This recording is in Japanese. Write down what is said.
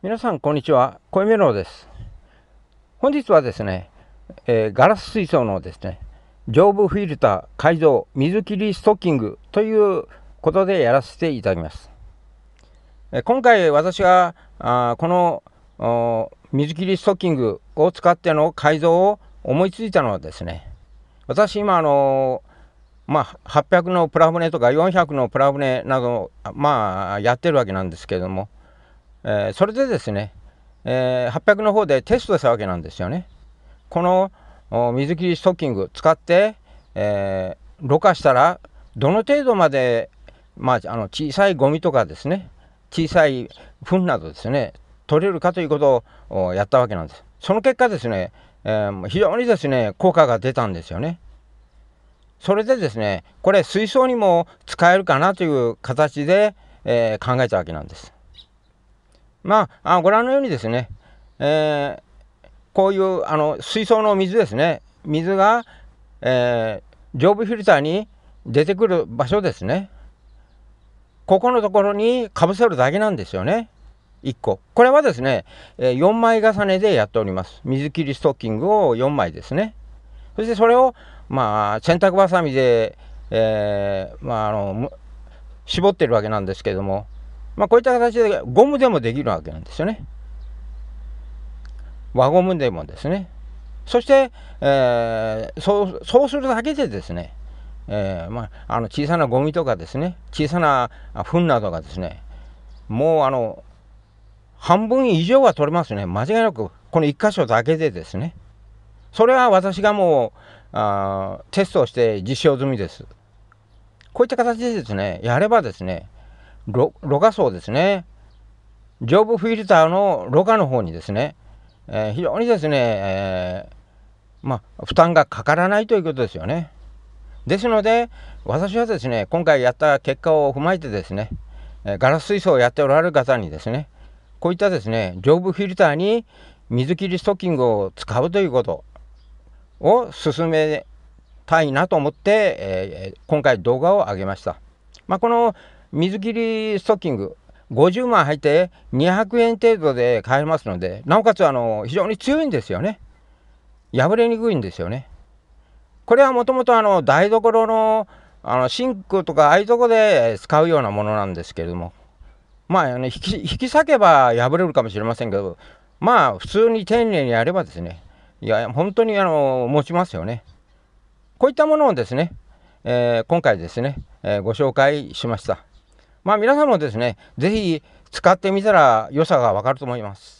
皆さん、こんにちは。声メロです。本日はですね、えー、ガラス水槽のですね、上部フィルター改造水切りストッキングということでやらせていただきます。えー、今回私があこの水切りストッキングを使っての改造を思いついたのはですね、私今あのー、まあ、800のプラ船とか400のプラ船など、まあ、やってるわけなんですけれども、えー、それでですね、えー、800の方でテストしたわけなんですよね。この水切りストッキング使って、えー、ろ過したらどの程度まで、まあ、あの小さいゴミとかですね小さい糞などですね取れるかということをやったわけなんです。その結果ですね、えー、非常にですね効果が出たんですよね。それでですねこれ水槽にも使えるかなという形で、えー、考えたわけなんです。まあ、あご覧のようにですね、えー、こういうあの水槽の水ですね、水が、えー、上部フィルターに出てくる場所ですね。ここのところにかぶせるだけなんですよね。1個。これはですね、4枚重ねでやっております。水切りストッキングを4枚ですね。そしてそれを、まあ、洗濯ばさみで、えー、まあ、あの、絞ってるわけなんですけども、まあ、こういった形でゴムでもできるわけなんですよね。輪ゴムでもですね。そして、えー、そうそうするだけでですね、えー、まあ、あの小さなゴミとかですね、小さな糞などがですね、もうあの半分以上は取れますね、間違いなく、この1箇所だけでですね。それは私がもうあテストをして実証済みです。こういった形でですね、やればですね、ろ過層ですね上部フィルターのろ過の方にですね、えー、非常にですね、えー、まあ、負担がかからないということですよね。ですので私はですね今回やった結果を踏まえてですねガラス水槽をやっておられる方にですねこういったですね上部フィルターに水切りストッキングを使うということを勧めたいなと思って、えー、今回動画を上げました。まあ、この水切りストッキング50万入って200円程度で買えますのでなおかつあの非常に強いんですよね破れにくいんですよねこれはもともと台所のあのシンクとかああいうとこで使うようなものなんですけれどもまあ、引き引き裂けば破れるかもしれませんけどまあ普通に丁寧にやればですねいや本当にあの持ちますよねこういったものをですね、えー、今回ですね、えー、ご紹介しました。まあ皆さんもですね、是非使ってみたら良さがわかると思います。